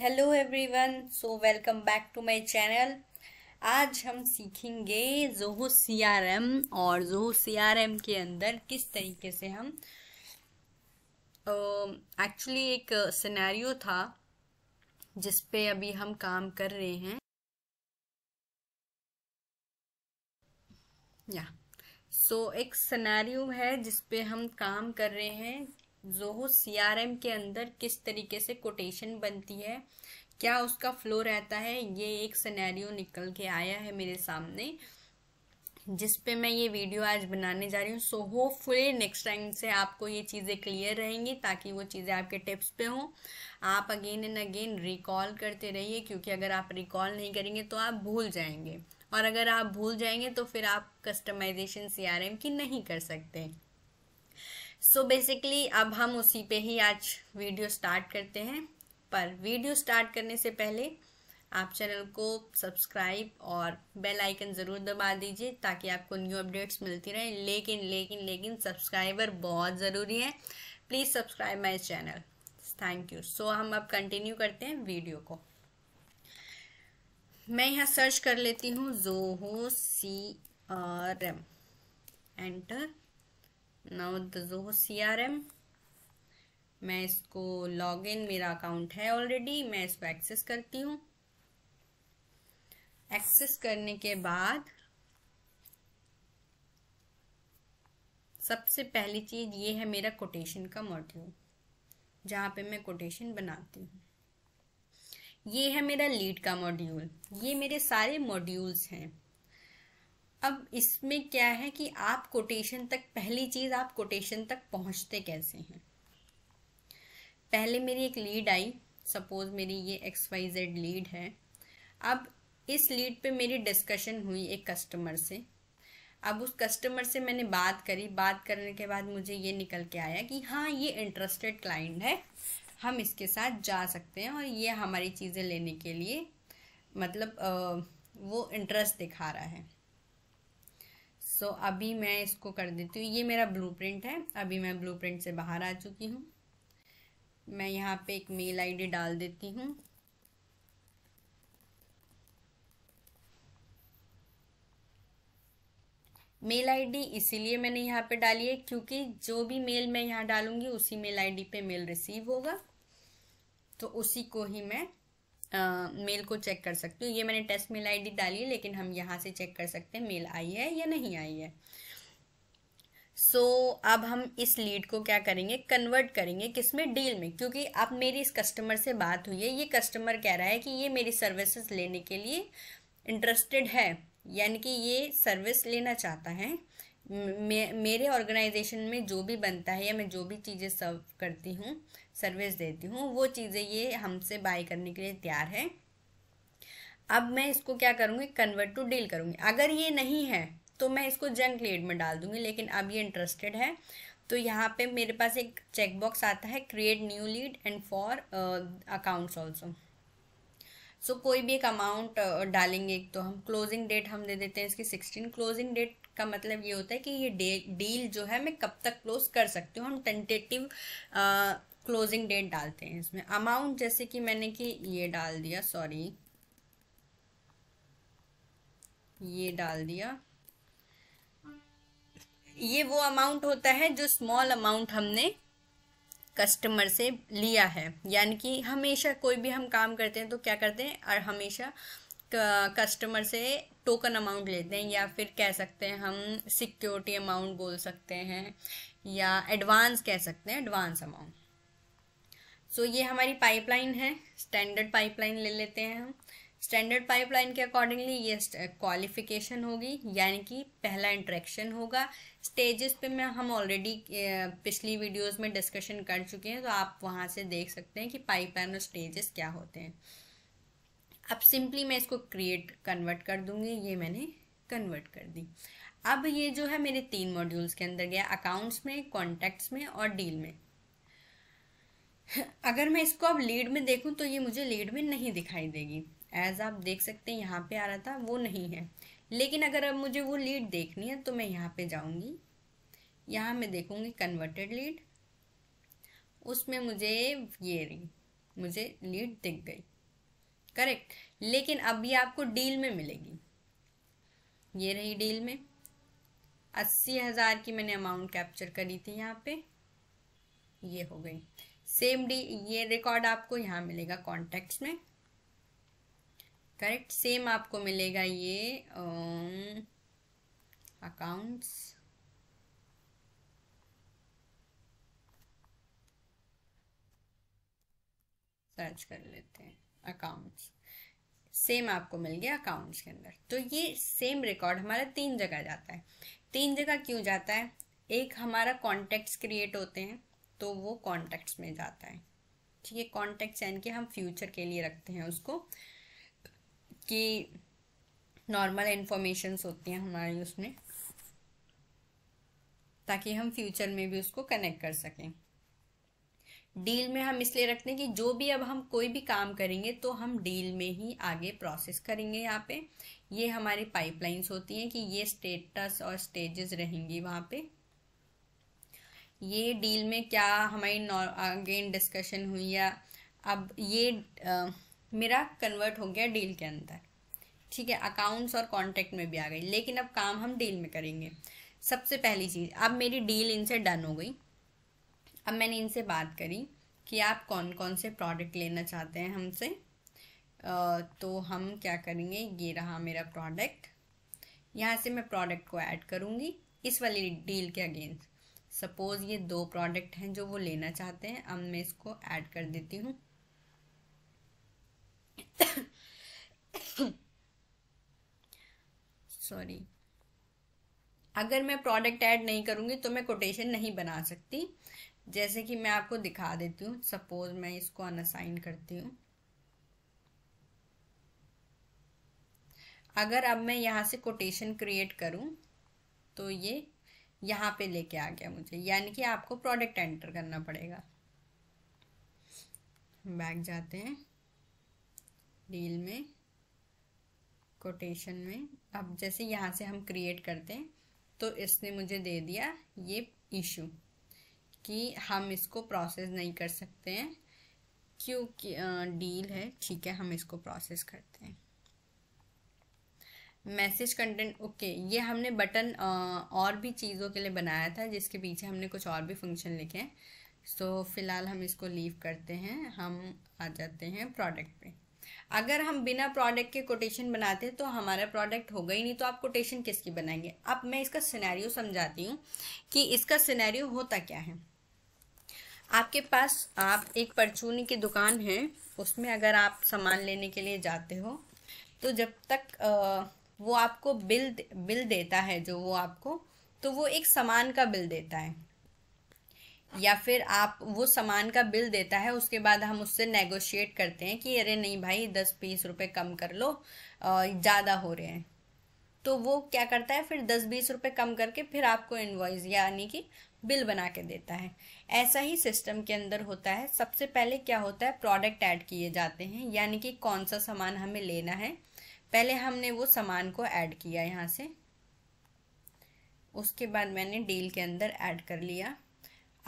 Hello everyone so welcome back to my channel आज हम सीखेंगे जोहो सीआरएम और जोहो सीआरएम के अंदर किस तरीके से हम एक्चुअली uh, एक सिनेरियो था जिस पे अभी हम काम कर रहे हैं या yeah. सो so, एक सिनेरियो है जिस पे हम काम कर रहे हैं जो सीआरएम के अंदर किस तरीके से कोटेशन बनती है क्या उसका फ्लो रहता है ये एक सिनेरियो निकल के आया है मेरे सामने जिस पे मैं ये वीडियो आज बनाने जा रही हूँ सो होपफुली नेक्स्ट टाइम से आपको ये चीज़ें क्लियर रहेंगी ताकि वो चीज़ें आपके टिप्स पे हों आप अगेन एंड अगेन रिकॉल करते रहिए क्योंकि अगर आप रिकॉल नहीं करेंगे तो आप भूल जाएंगे और अगर आप भूल जाएंगे तो फिर आप कस्टमाइजेशन सी की नहीं कर सकते सो so बेसिकली अब हम उसी पे ही आज वीडियो स्टार्ट करते हैं पर वीडियो स्टार्ट करने से पहले आप चैनल को सब्सक्राइब और बेल आइकन ज़रूर दबा दीजिए ताकि आपको न्यू अपडेट्स मिलती रहें लेकिन लेकिन लेकिन सब्सक्राइबर बहुत ज़रूरी है please subscribe my channel thank you so हम अब कंटिन्यू करते हैं वीडियो को मैं यहाँ सर्च कर लेती हूँ Zoho C R M enter now the Zoho C R M मैं इसको लॉग इन मेरा अकाउंट है ऑलरेडी मैं इसको एक्सेस करती हूँ एक्सेस करने के बाद सबसे पहली चीज़ ये है मेरा कोटेशन का मॉड्यूल जहाँ पे मैं कोटेशन बनाती हूँ ये है मेरा लीड का मॉड्यूल ये मेरे सारे मॉड्यूल्स हैं अब इसमें क्या है कि आप कोटेशन तक पहली चीज आप कोटेशन तक पहुंचते कैसे हैं पहले मेरी एक लीड आई सपोज मेरी ये एक्स वाई जेड लीड है अब इस लीड पे मेरी डिस्कशन हुई एक कस्टमर से अब उस कस्टमर से मैंने बात करी बात करने के बाद मुझे ये निकल के आया कि हाँ ये इंटरेस्टेड क्लाइंट है हम इसके साथ जा सकते हैं और ये हमारी चीज़ें लेने के लिए मतलब वो इंटरेस्ट दिखा रहा है सो so, अभी मैं इसको कर देती हूँ ये मेरा ब्लूप्रिंट है अभी मैं ब्लूप्रिंट से बाहर आ चुकी हूँ मैं यहाँ पे एक मेल आईडी डाल देती हूँ मेल आईडी इसीलिए मैंने यहाँ पे डाली है क्योंकि जो भी मेल मैं यहाँ डालूंगी उसी मेल आईडी पे मेल रिसीव होगा तो उसी को ही मैं मेल को चेक कर सकती हूँ ये मैंने टेस्ट मेल आईडी डाली है लेकिन हम यहाँ से चेक कर सकते हैं मेल आई है या नहीं आई है सो so, अब हम इस लीड को क्या करेंगे कन्वर्ट करेंगे किस में डील में क्योंकि अब मेरी इस कस्टमर से बात हुई है ये कस्टमर कह रहा है कि ये मेरी सर्विसेज लेने के लिए इंटरेस्टेड है यानी कि ये सर्विस लेना चाहता है मे, मेरे ऑर्गेनाइजेशन में जो भी बनता है या मैं जो भी चीज़ें सर्व करती हूँ सर्विस देती हूँ वो चीज़ें ये हमसे बाय करने के लिए तैयार है अब मैं इसको क्या करूँगी कन्वर्ट टू डील करूँगी अगर ये नहीं है तो मैं इसको जंक लीड में डाल दूँगी लेकिन अब ये इंटरेस्टेड है तो यहाँ पे मेरे पास एक चेकबॉक्स आता है create new lead and for accounts also so कोई भी एक अमाउंट uh, डालेंगे तो हम क्लोजिंग डेट हम दे देते हैं इसकी सिक्सटीन क्लोजिंग डेट का मतलब ये होता है कि ये डील जो है मैं कब तक क्लोज कर सकती हूँ हम टेंटेटिव क्लोजिंग डेट डालते हैं इसमें अमाउंट जैसे कि मैंने कि ये डाल दिया सॉरी ये डाल दिया ये वो अमाउंट होता है जो स्मॉल अमाउंट हमने कस्टमर से लिया है यानी कि हमेशा कोई भी हम काम करते हैं तो क्या करते हैं और हमेशा कस्टमर से टोकन अमाउंट लेते हैं या फिर कह सकते हैं हम सिक्योरिटी अमाउंट बोल सकते हैं या एडवांस कह सकते हैं एडवांस अमाउंट सो so, ये हमारी पाइपलाइन है स्टैंडर्ड पाइपलाइन ले लेते हैं हम स्टैंडर्ड पाइपलाइन के अकॉर्डिंगली ये क्वालिफिकेशन होगी यानी कि पहला इंट्रैक्शन होगा स्टेजेस पे मैं हम ऑलरेडी पिछली वीडियोस में डिस्कशन कर चुके हैं तो आप वहाँ से देख सकते हैं कि पाइपलाइन और स्टेजेस क्या होते हैं अब सिंपली मैं इसको क्रिएट कन्वर्ट कर दूंगी ये मैंने कन्वर्ट कर दी अब ये जो है मेरे तीन मॉड्यूल्स के अंदर गया अकाउंट्स में कॉन्टैक्ट्स में और डील में अगर मैं इसको अब लीड में देखूं तो ये मुझे लीड में नहीं दिखाई देगी एज आप देख सकते हैं यहाँ पे आ रहा था वो नहीं है लेकिन अगर अब मुझे वो लीड देखनी है तो मैं यहाँ पे जाऊँगी यहाँ मैं देखूँगी कन्वर्टेड लीड उसमें मुझे ये रही मुझे लीड दिख गई करेक्ट लेकिन अब ये आपको डील में मिलेगी ये रही डील में अस्सी हज़ार की मैंने अमाउंट कैप्चर करी थी यहाँ पे ये हो गई सेम डी ये रिकॉर्ड आपको यहाँ मिलेगा कॉन्टेक्ट में करेक्ट सेम आपको मिलेगा ये अकाउंट्स um, सर्च कर लेते हैं अकाउंट्स सेम आपको मिल गया अकाउंट्स के अंदर तो ये सेम रिकॉर्ड हमारा तीन जगह जाता है तीन जगह क्यों जाता है एक हमारा कॉन्टेक्ट्स क्रिएट होते हैं तो वो कॉन्टेक्ट्स में जाता है ठीक है कॉन्टेक्ट यानी कि हम फ्यूचर के लिए रखते हैं उसको कि नॉर्मल इन्फॉर्मेशंस होती हैं हमारी उसमें ताकि हम फ्यूचर में भी उसको कनेक्ट कर सकें डील में हम इसलिए रखते हैं कि जो भी अब हम कोई भी काम करेंगे तो हम डील में ही आगे प्रोसेस करेंगे यहाँ पे ये हमारी पाइपलाइंस होती हैं कि ये स्टेटस और स्टेजेस रहेंगी वहाँ पे ये डील में क्या हमारी अगेन डिस्कशन हुई या अब ये आ, मेरा कन्वर्ट हो गया डील के अंदर ठीक है अकाउंट्स और कॉन्टेक्ट में भी आ गई लेकिन अब काम हम डील में करेंगे सबसे पहली चीज़ अब मेरी डील इनसे डन हो गई अब मैंने इनसे बात करी कि आप कौन कौन से प्रोडक्ट लेना चाहते हैं हमसे तो हम क्या करेंगे ये रहा मेरा प्रोडक्ट यहाँ से मैं प्रोडक्ट को ऐड करूँगी इस वाली डील के अगेंस्ट सपोज़ ये दो प्रोडक्ट हैं जो वो लेना चाहते हैं अब मैं इसको ऐड कर देती हूँ सॉरी अगर मैं प्रोडक्ट ऐड नहीं करूँगी तो मैं कोटेशन नहीं बना सकती जैसे कि मैं आपको दिखा देती हूँ सपोज़ मैं इसको अनसाइन करती हूँ अगर अब मैं यहाँ से कोटेशन क्रिएट करूँ तो ये यहाँ पे लेके आ गया मुझे यानी कि आपको प्रोडक्ट एंटर करना पड़ेगा बैक जाते हैं डील में कोटेशन में अब जैसे यहाँ से हम क्रिएट करते हैं तो इसने मुझे दे दिया ये इशू कि हम इसको प्रोसेस नहीं कर सकते हैं क्योंकि डील है ठीक है हम इसको प्रोसेस करते हैं मैसेज कंटेंट ओके ये हमने बटन और भी चीज़ों के लिए बनाया था जिसके पीछे हमने कुछ और भी फंक्शन लिखे हैं सो so, फ़िलहाल हम इसको लीव करते हैं हम आ जाते हैं प्रोडक्ट पे अगर हम बिना प्रोडक्ट के कोटेशन बनाते तो हमारा प्रोडक्ट होगा ही नहीं तो आप कोटेशन किसकी बनाएंगे अब मैं इसका सिनेरियो समझाती हूँ कि इसका सिनेरियो होता क्या है आपके पास आप एक परचूनी की दुकान है उसमें अगर आप सामान लेने के लिए जाते हो तो जब तक आ, वो आपको बिल बिल देता है जो वो आपको तो वो एक सामान का बिल देता है या फिर आप वो सामान का बिल देता है उसके बाद हम उससे नेगोशिएट करते हैं कि अरे नहीं भाई दस बीस रुपए कम कर लो ज़्यादा हो रहे हैं तो वो क्या करता है फिर दस बीस रुपए कम करके फिर आपको इनवॉइस यानी कि बिल बना के देता है ऐसा ही सिस्टम के अंदर होता है सबसे पहले क्या होता है प्रोडक्ट ऐड किए जाते हैं यानी कि कौन सा सामान हमें लेना है पहले हमने वो सामान को ऐड किया यहाँ से उसके बाद मैंने डील के अंदर ऐड कर लिया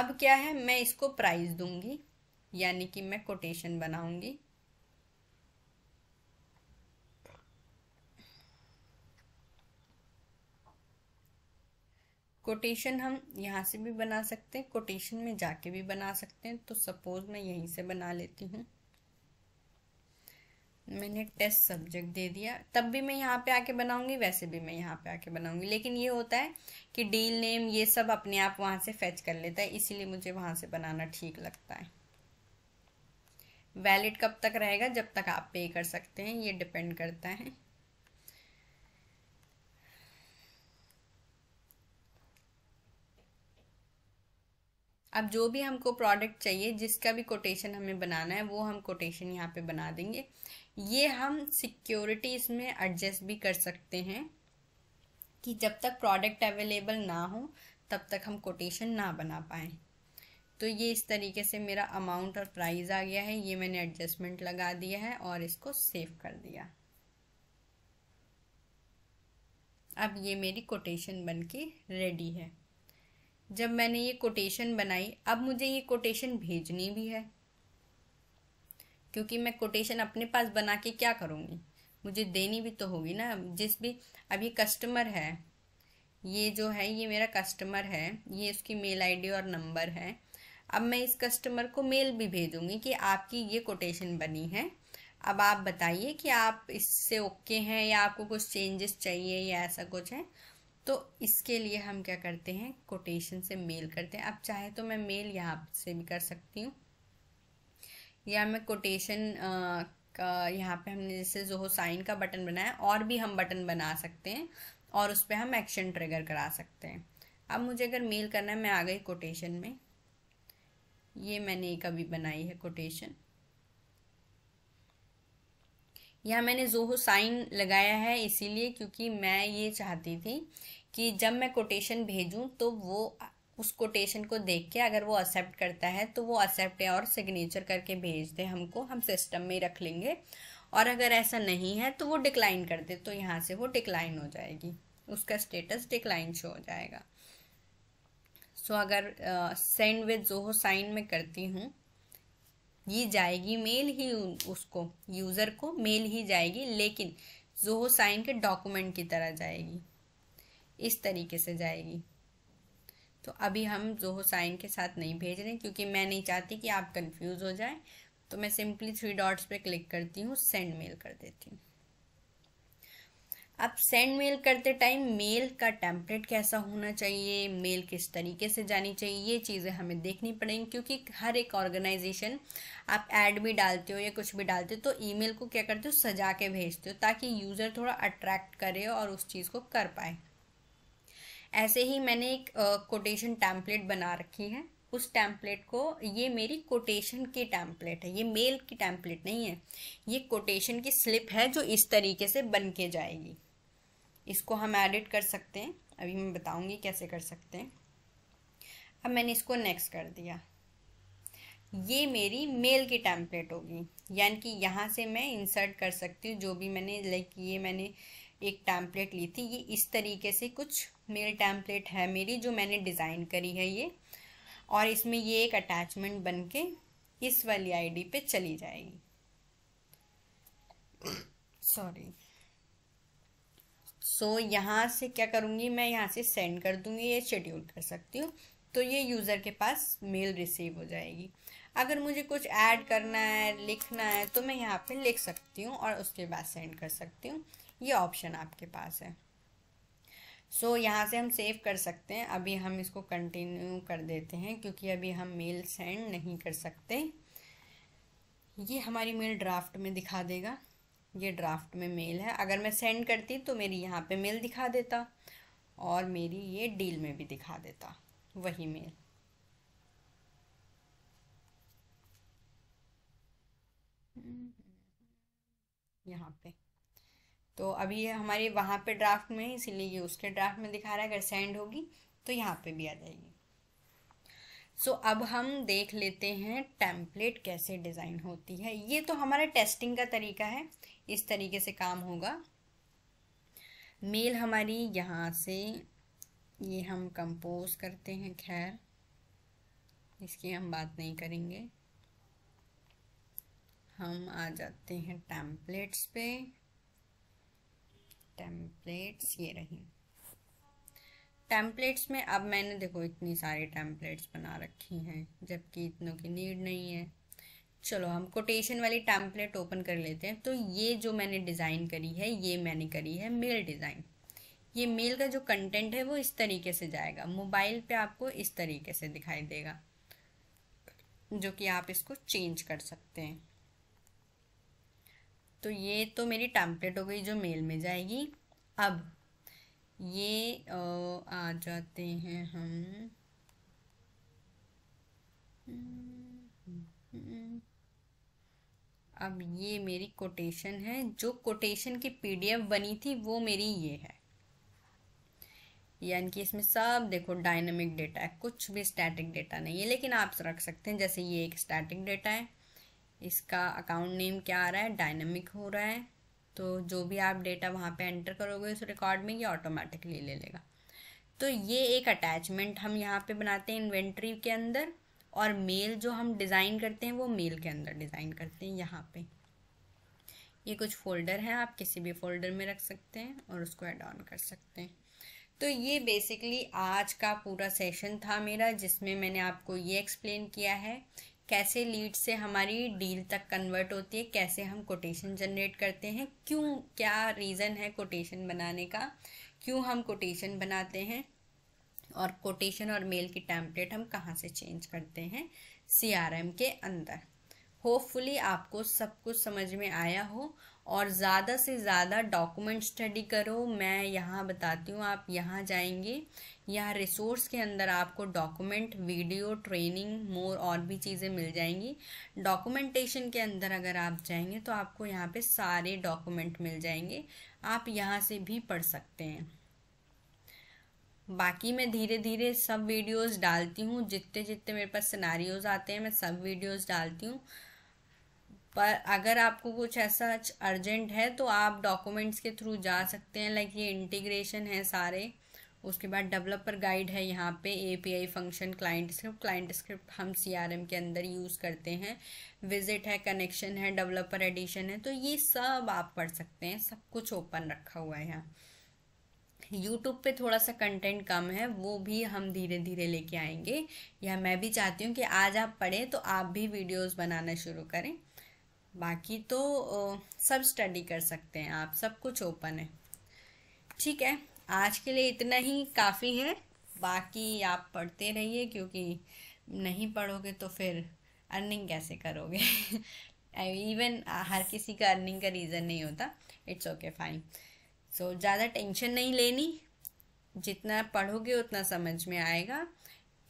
अब क्या है मैं इसको प्राइस दूंगी यानी कि मैं कोटेशन बनाऊंगी कोटेशन हम यहाँ से भी बना सकते हैं कोटेशन में जाके भी बना सकते हैं तो सपोज मैं यहीं से बना लेती हूँ मैंने टेस्ट सब्जेक्ट दे दिया तब भी मैं यहाँ पे आके बनाऊंगी वैसे भी मैं यहाँ पे आके बनाऊंगी लेकिन ये होता है कि डील नेम ये सब अपने आप वहाँ से फैच कर लेता है इसीलिए मुझे वहाँ से बनाना ठीक लगता है वैलिड कब तक रहेगा जब तक आप पे कर सकते हैं ये डिपेंड करता है अब जो भी हमको प्रोडक्ट चाहिए जिसका भी कोटेशन हमें बनाना है वो हम कोटेशन यहाँ पे बना देंगे ये हम सिक्योरिटी इसमें एडजस्ट भी कर सकते हैं कि जब तक प्रोडक्ट अवेलेबल ना हो तब तक हम कोटेशन ना बना पाए तो ये इस तरीके से मेरा अमाउंट और प्राइस आ गया है ये मैंने एडजस्टमेंट लगा दिया है और इसको सेव कर दिया अब ये मेरी कोटेशन बन के रेडी है जब मैंने ये कोटेशन बनाई अब मुझे ये कोटेशन भेजनी भी है क्योंकि मैं कोटेशन अपने पास बना के क्या करूँगी मुझे देनी भी तो होगी ना जिस भी अभी कस्टमर है ये जो है ये मेरा कस्टमर है ये उसकी मेल आईडी और नंबर है अब मैं इस कस्टमर को मेल भी भेजूँगी कि आपकी ये कोटेशन बनी है अब आप बताइए कि आप इससे ओके हैं या आपको कुछ चेंजेस चाहिए या ऐसा कुछ है तो इसके लिए हम क्या करते हैं कोटेशन से मेल करते हैं अब चाहे तो मैं मेल यहाँ से भी कर सकती हूँ या मैं कोटेशन का यहाँ पे हमने जैसे जो साइन का बटन बनाया और भी हम बटन बना सकते हैं और उस पर हम एक्शन ट्रिगर करा सकते हैं अब मुझे अगर मेल करना है मैं आ गई कोटेशन में ये मैंने एक अभी बनाई है कोटेशन यहाँ मैंने जोहो साइन लगाया है इसीलिए क्योंकि मैं ये चाहती थी कि जब मैं कोटेशन भेजूँ तो वो उस कोटेशन को देख के अगर वो एक्सेप्ट करता है तो वो एक्सेप्ट और सिग्नेचर करके भेज दे हमको हम सिस्टम में रख लेंगे और अगर ऐसा नहीं है तो वो डिक्लाइन कर दे तो यहाँ से वो डिक्लाइन हो जाएगी उसका स्टेटस डिक्लाइन शो हो जाएगा सो so, अगर सेंड विद जोहो साइन में करती हूँ ये जाएगी मेल ही उसको यूज़र को मेल ही जाएगी लेकिन जोहो साइन के डॉक्यूमेंट की तरह जाएगी इस तरीके से जाएगी तो अभी हम जोहो साइन के साथ नहीं भेज रहे क्योंकि मैं नहीं चाहती कि आप कन्फ्यूज हो जाए तो मैं सिंपली थ्री डॉट्स पे क्लिक करती हूँ सेंड मेल कर देती हूँ अब सेंड मेल करते टाइम मेल का टेम्पलेट कैसा होना चाहिए मेल किस तरीके से जानी चाहिए ये चीज़ें हमें देखनी पड़ेंगी क्योंकि हर एक ऑर्गेनाइजेशन आप ऐड भी डालते हो या कुछ भी डालते हो तो ईमेल को क्या करते हो सजा के भेजते हो ताकि यूज़र थोड़ा अट्रैक्ट करे और उस चीज़ को कर पाए ऐसे ही मैंने एक कोटेशन टैम्पलेट बना रखी है उस टैम्पलेट को ये मेरी कोटेशन की टैम्पलेट है ये मेल की टैम्पलेट नहीं है ये कोटेशन की स्लिप है जो इस तरीके से बन के जाएगी इसको हम एडिट कर सकते हैं अभी मैं बताऊंगी कैसे कर सकते हैं अब मैंने इसको नेक्स्ट कर दिया ये मेरी मेल की टैम्पलेट होगी यानी कि यहाँ से मैं इंसर्ट कर सकती हूँ जो भी मैंने लाइक ये मैंने एक टैम्पलेट ली थी ये इस तरीके से कुछ मेल टैम्पलेट है मेरी जो मैंने डिज़ाइन करी है ये और इसमें ये एक अटैचमेंट बन के इस वाली आईडी पे चली जाएगी सॉरी सो so, यहाँ से क्या करूँगी मैं यहाँ से सेंड कर दूँगी ये शेड्यूल कर सकती हूँ तो ये यूज़र के पास मेल रिसीव हो जाएगी अगर मुझे कुछ ऐड करना है लिखना है तो मैं यहाँ पे लिख सकती हूँ और उसके बाद सेंड कर सकती हूँ ये ऑप्शन आपके पास है सो so, यहाँ से हम सेव कर सकते हैं अभी हम इसको कंटिन्यू कर देते हैं क्योंकि अभी हम मेल सेंड नहीं कर सकते ये हमारी मेल ड्राफ्ट में दिखा देगा ये ड्राफ्ट में मेल है अगर मैं सेंड करती तो मेरी यहाँ पे मेल दिखा देता और मेरी ये डील में भी दिखा देता वही मेल यहाँ पे तो अभी हमारे वहाँ पे ड्राफ्ट में इसीलिए ये उसके ड्राफ्ट में दिखा रहा है अगर सेंड होगी तो यहाँ पे भी आ जाएगी सो so, अब हम देख लेते हैं टेम्पलेट कैसे डिज़ाइन होती है ये तो हमारा टेस्टिंग का तरीका है इस तरीके से काम होगा मेल हमारी यहाँ से ये हम कंपोज करते हैं खैर इसकी हम बात नहीं करेंगे हम आ जाते हैं टैम्पलेट्स पे टेम्पलेट्स ये रही टेम्पलेट्स में अब मैंने देखो इतनी सारी टेम्पलेट्स बना रखी हैं जबकि इतनों की नीड नहीं है चलो हम कोटेशन वाली टेम्पलेट ओपन कर लेते हैं तो ये जो मैंने डिज़ाइन करी है ये मैंने करी है मेल डिज़ाइन ये मेल का जो कंटेंट है वो इस तरीके से जाएगा मोबाइल पे आपको इस तरीके से दिखाई देगा जो कि आप इसको चेंज कर सकते हैं तो ये तो मेरी टैम्पलेट हो गई जो मेल में जाएगी अब ये आ जाते हैं हम अब ये मेरी कोटेशन है जो कोटेशन की पीडीएफ बनी थी वो मेरी ये है यानी कि इसमें सब देखो डायनामिक डेटा है कुछ भी स्टैटिक डेटा नहीं है लेकिन आप रख सकते हैं जैसे ये एक स्टैटिक डेटा है इसका अकाउंट नेम क्या आ रहा है डायनमिक हो रहा है तो जो भी आप डेटा वहाँ पे एंटर करोगे उस रिकॉर्ड में ये ऑटोमेटिकली ले लेगा तो ये एक अटैचमेंट हम यहाँ पे बनाते हैं इन्वेंट्री के अंदर और मेल जो हम डिज़ाइन करते हैं वो मेल के अंदर डिज़ाइन करते हैं यहाँ पे ये कुछ फोल्डर हैं आप किसी भी फोल्डर में रख सकते हैं और उसको एड ऑन कर सकते हैं तो ये बेसिकली आज का पूरा सेशन था मेरा जिसमें मैंने आपको ये एक्सप्लेन किया है कैसे लीड से हमारी डील तक कन्वर्ट होती है कैसे हम कोटेशन जनरेट करते हैं क्यों क्या रीज़न है कोटेशन बनाने का क्यों हम कोटेशन बनाते हैं और कोटेशन और मेल की टैम्पलेट हम कहाँ से चेंज करते हैं सी के अंदर होपफुली आपको सब कुछ समझ में आया हो और ज़्यादा से ज़्यादा डॉक्यूमेंट स्टडी करो मैं यहाँ बताती हूँ आप यहाँ जाएंगे यहाँ रिसोर्स के अंदर आपको डॉक्यूमेंट वीडियो ट्रेनिंग मोर और भी चीज़ें मिल जाएंगी डॉक्यूमेंटेशन के अंदर अगर आप जाएंगे तो आपको यहाँ पे सारे डॉक्यूमेंट मिल जाएंगे आप यहाँ से भी पढ़ सकते हैं बाकी मैं धीरे धीरे सब वीडियोज़ डालती हूँ जितने जितने मेरे पास सिनारीज़ आते हैं मैं सब वीडियोज़ डालती हूँ पर अगर आपको कुछ ऐसा अर्जेंट है तो आप डॉक्यूमेंट्स के थ्रू जा सकते हैं लाइक ये इंटीग्रेशन है सारे उसके बाद डेवलपर गाइड है यहाँ पे API function client script client script हम सीआरएम के अंदर यूज़ करते हैं विजिट है कनेक्शन है डेवलपर एडिशन है तो ये सब आप पढ़ सकते हैं सब कुछ ओपन रखा हुआ है यहाँ यूट्यूब पे थोड़ा सा कंटेंट कम है वो भी हम धीरे धीरे लेके आएंगे या मैं भी चाहती हूँ कि आज आप पढ़ें तो आप भी वीडियोज़ बनाना शुरू करें बाकी तो सब स्टडी कर सकते हैं आप सब कुछ ओपन है ठीक है आज के लिए इतना ही काफ़ी है बाकी आप पढ़ते रहिए क्योंकि नहीं पढ़ोगे तो फिर अर्निंग कैसे करोगे इवन हर किसी का अर्निंग का रीज़न नहीं होता इट्स ओके फाइन सो ज़्यादा टेंशन नहीं लेनी जितना पढ़ोगे उतना समझ में आएगा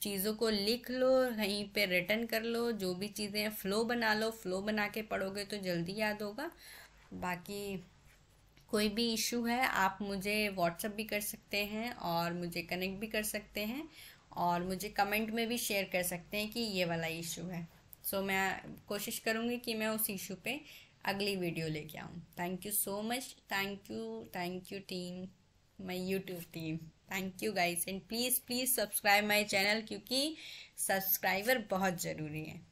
चीज़ों को लिख लो कहीं पे रिटर्न कर लो जो भी चीज़ें हैं फ्लो बना लो फ्लो बना के पढ़ोगे तो जल्दी याद होगा बाकी कोई भी इशू है आप मुझे व्हाट्सअप भी कर सकते हैं और मुझे कनेक्ट भी कर सकते हैं और मुझे कमेंट में भी शेयर कर सकते हैं कि ये वाला इशू है सो so, मैं कोशिश करूँगी कि मैं उस इशू पे अगली वीडियो लेके आऊँ thank you so much thank you thank you team my YouTube team thank you guys and please please subscribe my channel क्योंकि सब्सक्राइबर बहुत ज़रूरी है